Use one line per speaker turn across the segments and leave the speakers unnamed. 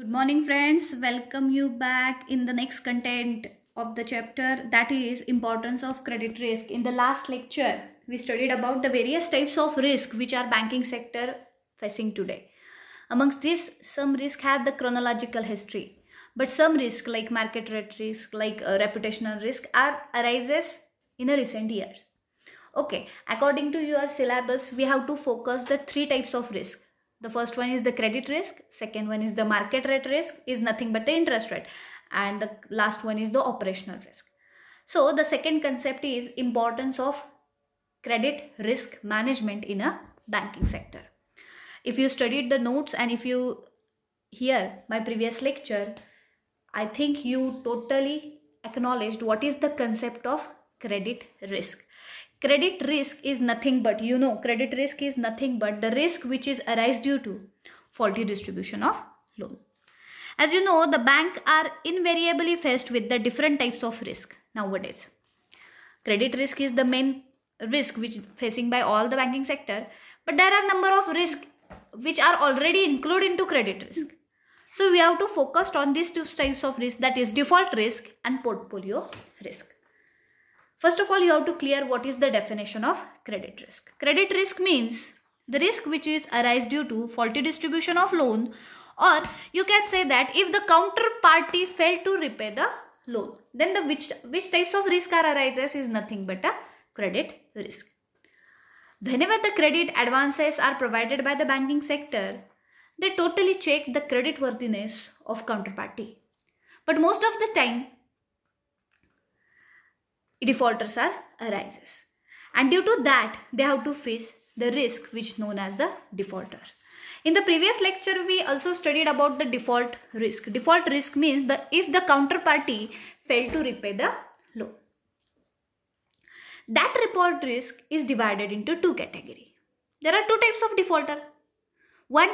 Good morning friends, welcome you back in the next content of the chapter that is importance of credit risk. In the last lecture, we studied about the various types of risk which our banking sector facing today. Amongst this, some risk have the chronological history, but some risk like market rate risk, like uh, reputational risk are arises in a recent years. Okay, according to your syllabus, we have to focus the three types of risk the first one is the credit risk, second one is the market rate risk is nothing but the interest rate and the last one is the operational risk. So the second concept is importance of credit risk management in a banking sector. If you studied the notes and if you hear my previous lecture, I think you totally acknowledged what is the concept of credit risk. Credit risk is nothing but, you know, credit risk is nothing but the risk which is arise due to faulty distribution of loan. As you know, the bank are invariably faced with the different types of risk nowadays. Credit risk is the main risk which facing by all the banking sector, but there are number of risk which are already included into credit risk. So we have to focus on these two types of risk that is default risk and portfolio risk. First of all, you have to clear what is the definition of credit risk. Credit risk means the risk which is arise due to faulty distribution of loan or you can say that if the counterparty failed to repay the loan then the which which types of risk are arises is nothing but a credit risk whenever the credit advances are provided by the banking sector they totally check the credit worthiness of counterparty but most of the time defaulters are arises and due to that they have to face the risk which known as the defaulter in the previous lecture we also studied about the default risk default risk means the if the counterparty failed to repay the loan that default risk is divided into two category there are two types of defaulter one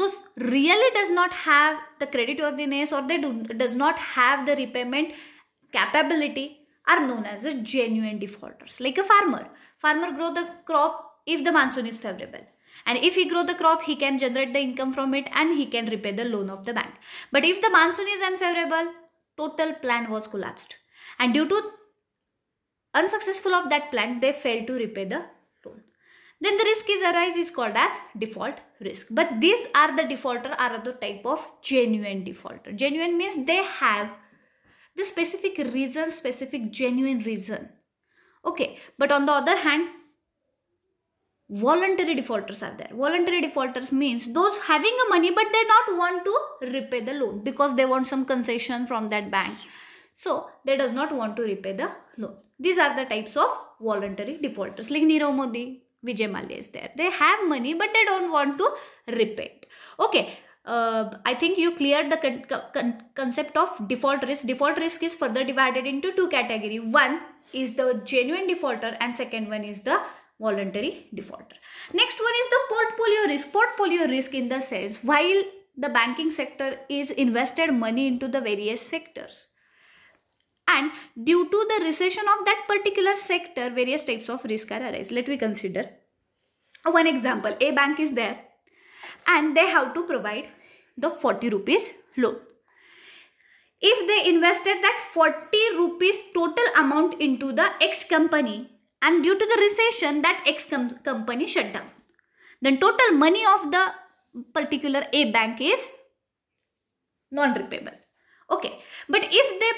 those really does not have the credit worthiness or they do, does not have the repayment capability are known as the genuine defaulters. Like a farmer, farmer grow the crop if the monsoon is favorable and if he grow the crop he can generate the income from it and he can repay the loan of the bank but if the monsoon is unfavorable total plan was collapsed and due to unsuccessful of that plan they failed to repay the loan then the risk is arise is called as default risk but these are the defaulter are the type of genuine defaulter genuine means they have the specific reason, specific genuine reason. Okay, but on the other hand, voluntary defaulters are there. Voluntary defaulters means those having a money but they not want to repay the loan because they want some concession from that bank. So they does not want to repay the loan. These are the types of voluntary defaulters like Nirav Modi, Vijay Mallya is there. They have money but they don't want to repay it. Okay, uh, I think you cleared the con con concept of default risk. Default risk is further divided into two categories. One is the genuine defaulter and second one is the voluntary defaulter. Next one is the portfolio risk. Portfolio risk in the sense while the banking sector is invested money into the various sectors and due to the recession of that particular sector various types of risk are arise. Let me consider one example. A bank is there and they have to provide the 40 rupees loan. If they invested that 40 rupees total amount into the X company and due to the recession that X com company shut down, then total money of the particular A bank is non-repayable. Okay, but if they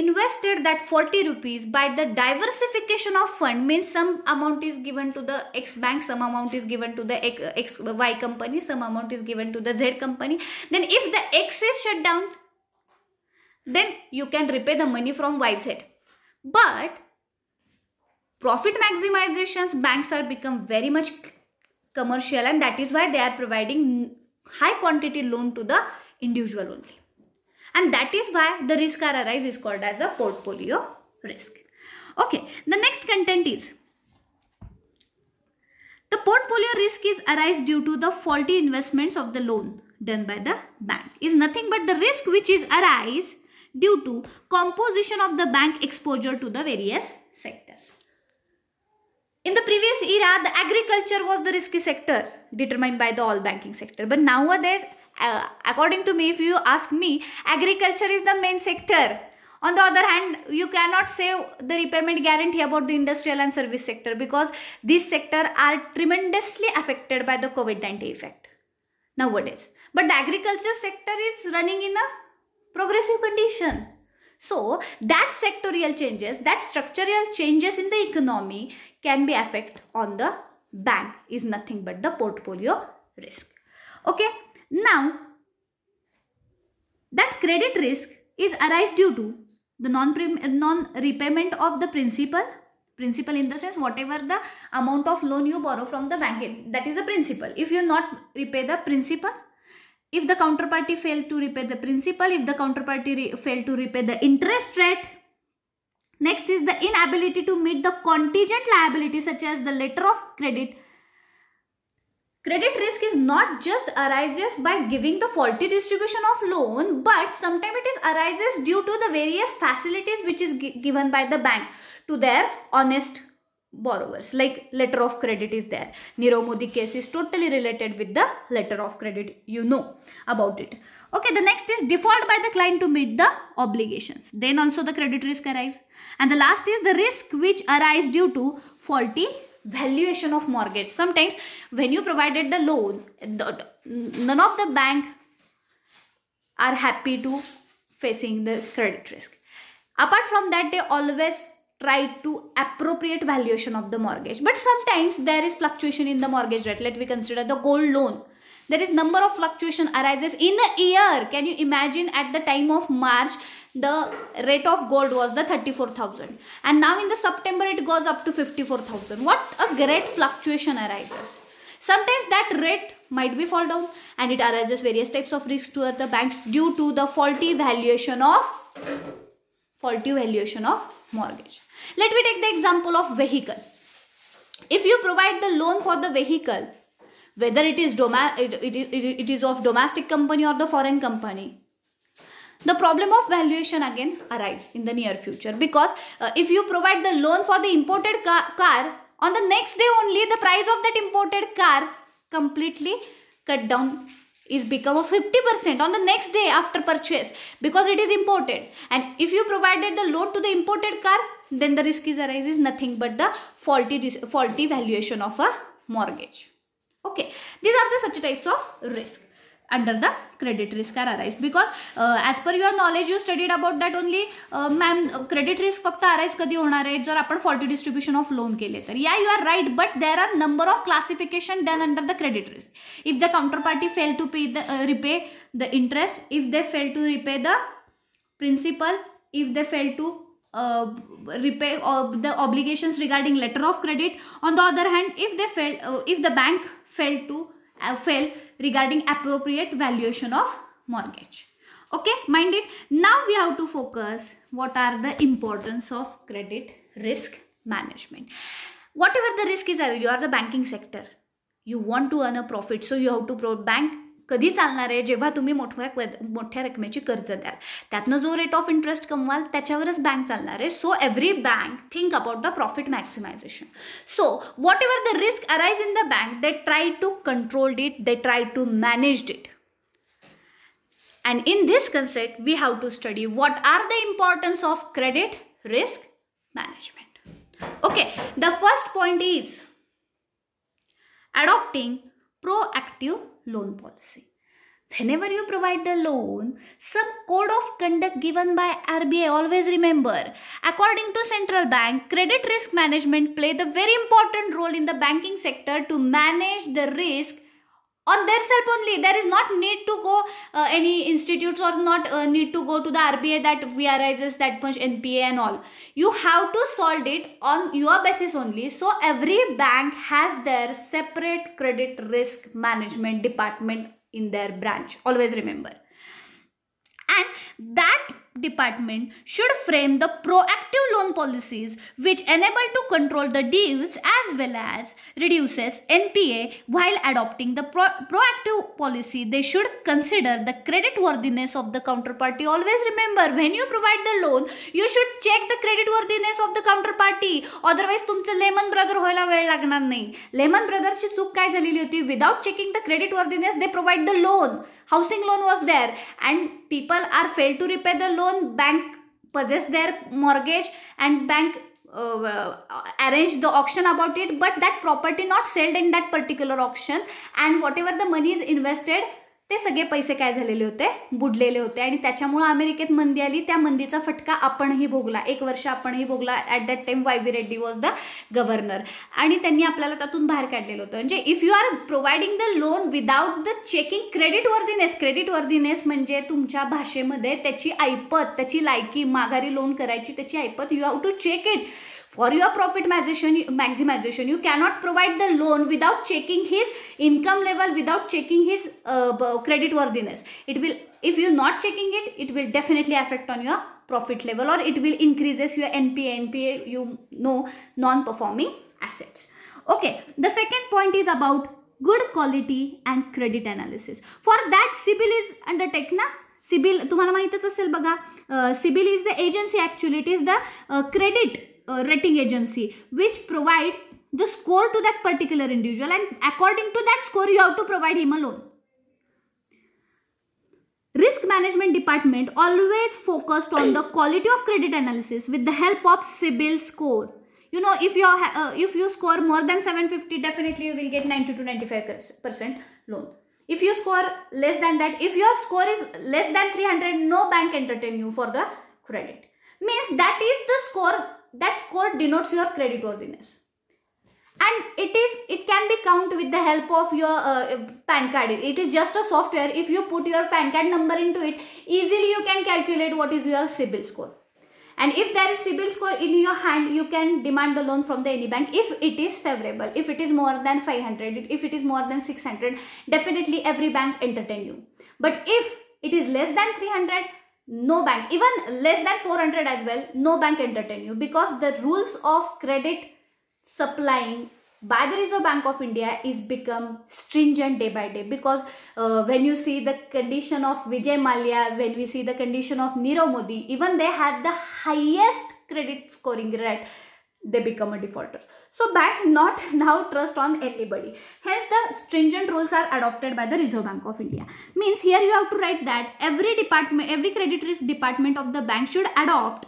invested that 40 rupees by the diversification of fund means some amount is given to the x bank some amount is given to the x y company some amount is given to the z company then if the x is shut down then you can repay the money from yz but profit maximizations banks are become very much commercial and that is why they are providing high quantity loan to the individual only and that is why the risk RRIs is called as a portfolio risk. Okay, the next content is the portfolio risk is arise due to the faulty investments of the loan done by the bank is nothing but the risk which is arise due to composition of the bank exposure to the various sectors. In the previous era, the agriculture was the risky sector determined by the all banking sector. But nowadays, uh, according to me if you ask me agriculture is the main sector on the other hand you cannot say the repayment guarantee about the industrial and service sector because these sector are tremendously affected by the covid-19 effect nowadays but the agriculture sector is running in a progressive condition so that sectorial changes that structural changes in the economy can be affect on the bank is nothing but the portfolio risk okay now, that credit risk is arise due to the non-repayment non of the principal. Principal in the sense whatever the amount of loan you borrow from the bank, that is the principal. If you not repay the principal, if the counterparty failed to repay the principal, if the counterparty failed to repay the interest rate, Next is the inability to meet the contingent liability such as the letter of credit Credit risk is not just arises by giving the faulty distribution of loan, but sometimes it is arises due to the various facilities which is given by the bank to their honest borrowers. Like letter of credit is there. Nirav Modi case is totally related with the letter of credit. You know about it. Okay, the next is default by the client to meet the obligations. Then also the credit risk arises. And the last is the risk which arises due to faulty valuation of mortgage sometimes when you provided the loan none of the bank are happy to facing the credit risk apart from that they always try to appropriate valuation of the mortgage but sometimes there is fluctuation in the mortgage rate let me consider the gold loan there is number of fluctuation arises in a year can you imagine at the time of march the rate of gold was the 34,000 and now in the September it goes up to 54,000. What a great fluctuation arises. Sometimes that rate might be fall down and it arises various types of risks towards the banks due to the faulty valuation of faulty valuation of mortgage. Let me take the example of vehicle. If you provide the loan for the vehicle, whether it is, it, it, it, it is of domestic company or the foreign company, the problem of valuation again arise in the near future because uh, if you provide the loan for the imported car, car on the next day only the price of that imported car completely cut down is become a 50% on the next day after purchase because it is imported and if you provided the loan to the imported car then the risk is arises nothing but the faulty faulty valuation of a mortgage okay these are the such types of risk under the credit risk are arise because uh, as per your knowledge you studied about that only uh, ma'am credit risk फक्त arise कधी होणार आहे जर आपण forty distribution of loan केले तर या you are right but there are number of classification done under the credit risk if the counter party fail to pay the repay the interest if they fail to repay the principal if they fail to Uh, repay uh, the obligations regarding letter of credit on the other hand if they fail uh, if the bank fail to fail regarding appropriate valuation of mortgage. Okay, mind it. Now we have to focus what are the importance of credit risk management. Whatever the risk is, you are the banking sector. You want to earn a profit, so you have to bank कधी चालणार आहे जेव्हा तुम्ही मोठ्या मोठ्या रकमेची कर्ज द्याल त्यातनं जो रेट ऑफ इंटरेस्ट कमवाल त्याच्यावरच बँक चालणार आहे so every bank think about the profit maximization so what ever the risk arise in the bank they try to control it they try to manage it and in this concept we have to study what are the importance of credit risk management okay the first point is proactive loan policy. Whenever you provide the loan, some code of conduct given by RBI always remember. According to central bank, credit risk management play the very important role in the banking sector to manage the risk on their self only there is not need to go uh, any institutes or not uh, need to go to the rba that vrises that much npa and all you have to solve it on your basis only so every bank has their separate credit risk management department in their branch always remember and that department should frame the proactive loan policies which enable to control the dues as well as reduces NPA while adopting the pro proactive policy they should consider the credit worthiness of the counterparty always remember when you provide the loan you should check the credit worthiness of the counterparty otherwise तुमचं Lehman brother व्हायला वेळ nahi. नाही lemon ब्रदरची चूक काय झालेली होती without checking the credit worthiness, they provide the loan housing loan was there and people are failed to repay the loan bank possess their mortgage and bank uh, uh, arrange the auction about it but that property not sold in that particular auction and whatever the money is invested ते सगळे पैसे काय झालेले होते बुडलेले होते आणि त्याच्यामुळं अमेरिकेत मंदी आली त्या मंदीचा फटका आपणही भोगला एक वर्ष आपणही भोगला at that time Y B Reddy was the governor आणि त्यांनी आपल्याला त्यातून बाहेर काढलेलं होतं म्हणजे if you are providing the loan without the checking credit worthiness credit worthiness म्हणजे तुमच्या भाषेमध्ये त्याची ऐपत त्याची लायकी माघारी लोन करायची त्याची ऐपत you have to check it For your profit maximization, you cannot provide the loan without checking his income level, without checking his uh, credit worthiness. It will, if you're not checking it, it will definitely affect on your profit level or it will increases your NPA, NPA, you know, non-performing assets. Okay, the second point is about good quality and credit analysis. For that, CIBIL is undertake na CIBIL तुम्हाला माहीतच असेल बघा CIBIL the the agency actually it is the uh, rating agency which provide the score to that particular individual and according to that score you have to provide him a loan risk management department always focused on the quality of credit analysis with the help of cibil score you know if you uh, if you score more than 750 definitely you will get 90 to 95 percent loan if you score less than that if your score is less than 300 no bank entertain you for the credit means that is the score that score denotes your creditworthiness and it is it can be count with the help of your uh, pan card it is just a software if you put your pan card number into it easily you can calculate what is your cibil score and if there is cibil score in your hand you can demand the loan from the any bank if it is favorable if it is more than 500 if it is more than 600 definitely every bank entertain you but if it is less than 300 no bank even less than 400 as well no bank entertain you because the rules of credit supplying by the Reserve Bank of India is become stringent day by day because uh, when you see the condition of Vijay Malia, when we see the condition of Nirav Modi, even they have the highest credit scoring rate they become a defaulter. So bank not now trust on anybody. Hence the stringent rules are adopted by the Reserve Bank of India. Means here you have to write that every department, every credit risk department of the bank should adopt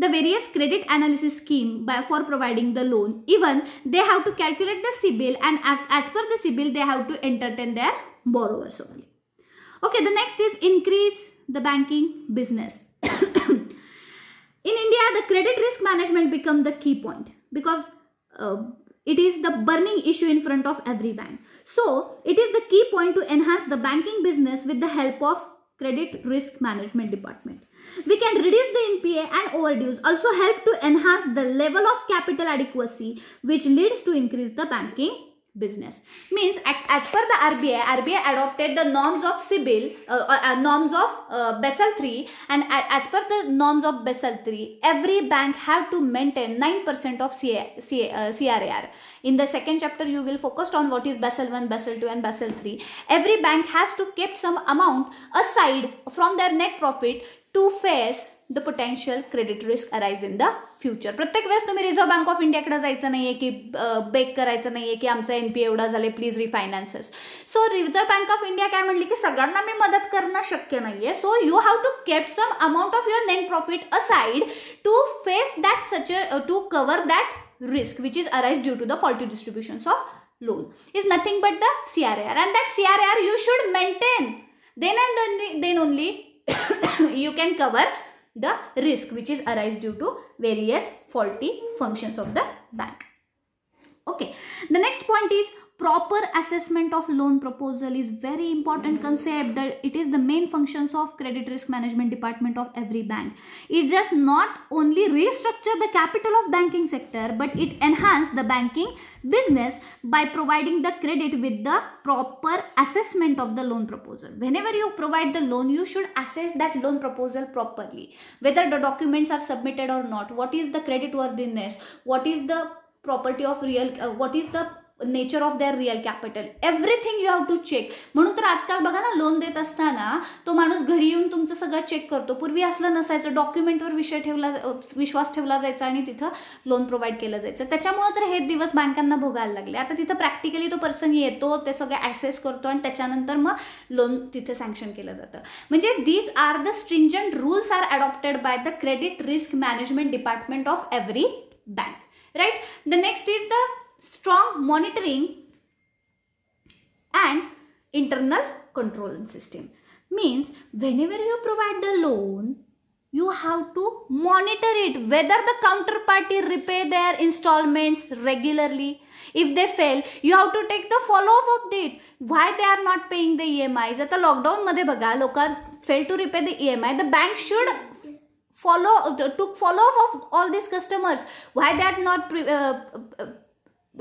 the various credit analysis scheme by, for providing the loan. Even they have to calculate the CIBIL and as, as per the CIBIL they have to entertain their borrowers only. Okay, the next is increase the banking business. In India, the credit risk management become the key point because uh, it is the burning issue in front of every bank. So it is the key point to enhance the banking business with the help of credit risk management department. We can reduce the NPA and overdues also help to enhance the level of capital adequacy which leads to increase the banking business means as per the RBI RBI adopted the norms of CIBIL uh, uh, uh, norms of uh, Basel 3 and as per the norms of Basel 3 every bank have to maintain 9% of CA, CA, uh, CRAR in the second chapter you will focus on what is Basel 1 Basel 2 and Basel 3 every bank has to keep some amount aside from their net profit to face the potential credit risk arise in the future प्रत्येक वेळेस तुम्ही reserve Bank of इंडियाकडे जायचं नाही आहे की bake करायचं नाही आहे की आमचा एन पी एवढा झाले please refinances so Reserve Bank of India काय म्हटली की सगळ्यांना मी मदत करणं शक्य नाही आहे so you have to keep some amount of your net profit aside to face that such to cover that risk which is arise due to the faulty distributions of loan is nothing but the C R R and that C R R you should maintain then and then only you can cover the risk which is arise due to various faulty functions of the bank. Okay, the next point is proper assessment of loan proposal is very important concept that it is the main functions of credit risk management department of every bank it just not only restructure the capital of banking sector but it enhance the banking business by providing the credit with the proper assessment of the loan proposal whenever you provide the loan you should assess that loan proposal properly whether the documents are submitted or not what is the credit worthiness what is the property of real uh, what is the nature of their real capital everything you have to check म्हणून तर आजकाल बघा ना loan देत असताना तो माणूस घरी येऊन तुमचं सगळं चेक करतो पूर्वी असलं नसायचं डॉक्युमेंटवर विषय ठेवला विश्वास ठेवला जायचा आणि तिथं लोन प्रोव्हाइड केलं जायचं त्याच्यामुळे तर हे दिवस बँकांना भोगायला लागले आता तिथं प्रॅक्टिकली तो पर्सन येतो ते सगळं ॲसेस करतो आणि त्याच्यानंतर मग लोन तिथे सँक्शन केलं जातं म्हणजे these are the stringent rules are adopted by the credit risk management department of every bank right the next is the strong monitoring and internal control system. Means whenever you provide the loan, you have to monitor it whether the counterparty repay their installments regularly. If they fail, you have to take the follow-up update. Why they are not paying the EMIs? At the lockdown मध्ये बघा local fail to repay the EMI. The bank should follow took follow up of all these customers. Why they are not uh,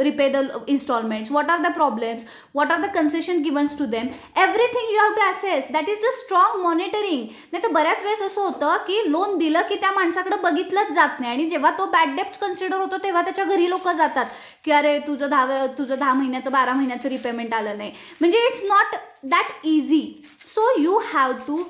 repay the installments what are the problems what are the concession given to them everything you have to assess that is the strong monitoring नाही तर बऱ्याच वेळेस असं होतं की loan दिलं की त्या माणसाकडे बघितलंच जात नाही आणि जेव्हा तो बॅड डेप्ट कन्सिडर होतो तेव्हा त्याच्या घरी लोक जातात की अरे तुझं दहा तुझं दहा महिन्याचं बारा महिन्याचं रिपेमेंट आलं नाही म्हणजे it's not that easy so you have to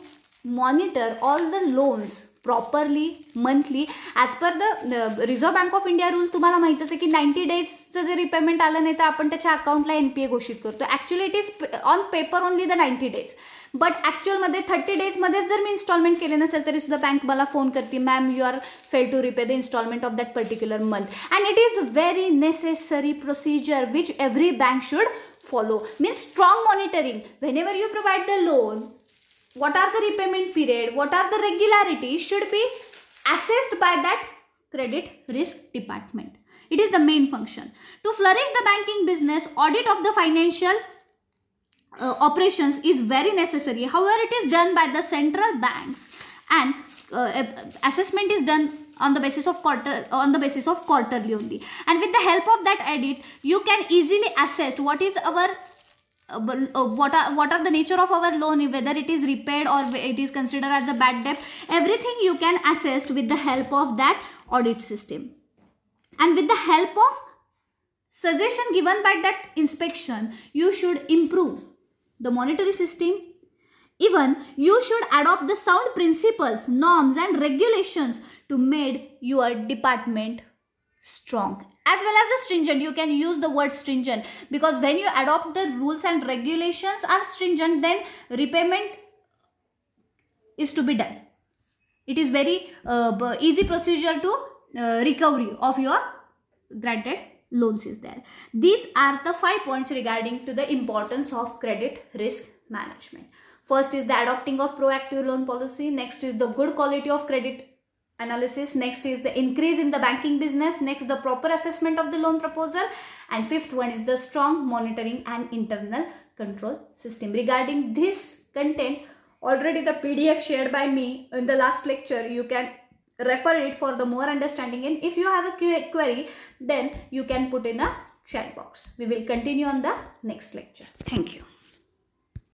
monitor all the loans properly monthly as per the Reserve Bank of India rule तुम्हाला माहीत आहे की नाईन्टी डेजचं जर रिपेमेंट आलं नाही तर आपण त्याच्या अकाउंटला एन पी ए घोषित करतो actually it is on paper only the ninety days but ॲक्च्युअलमध्ये थर्टी डेजमध्येच जर मी इन्स्टॉलमेंट केले नसेल तरी सुद्धा बँक मला फोन करते ma'am you are fail to repay the installment of that particular month and it is very necessary procedure which every bank should follow means strong monitoring when ever you provide the loan what are the repayment period, what are the regularities should be assessed by that credit risk department. It is the main function. To flourish the banking business, audit of the financial uh, operations is very necessary. However, it is done by the central banks and uh, assessment is done on the basis of quarter on the basis of quarterly only and with the help of that edit you can easily assess what is our uh, uh, what are what are the nature of our loan whether it is repaid or it is considered as a bad debt everything you can assess with the help of that audit system and with the help of suggestion given by that inspection you should improve the monetary system even you should adopt the sound principles norms and regulations to make your department strong as well as a stringent you can use the word stringent because when you adopt the rules and regulations are stringent then repayment is to be done it is very uh, easy procedure to uh, recovery of your granted loans is there these are the five points regarding to the importance of credit risk management first is the adopting of proactive loan policy next is the good quality of credit analysis next is the increase in the banking business next the proper assessment of the loan proposal and fifth one is the strong monitoring and internal control system regarding this content already the pdf shared by me in the last lecture you can refer it for the more understanding and if you have a query then you can put in a chat box we will continue on the next lecture thank you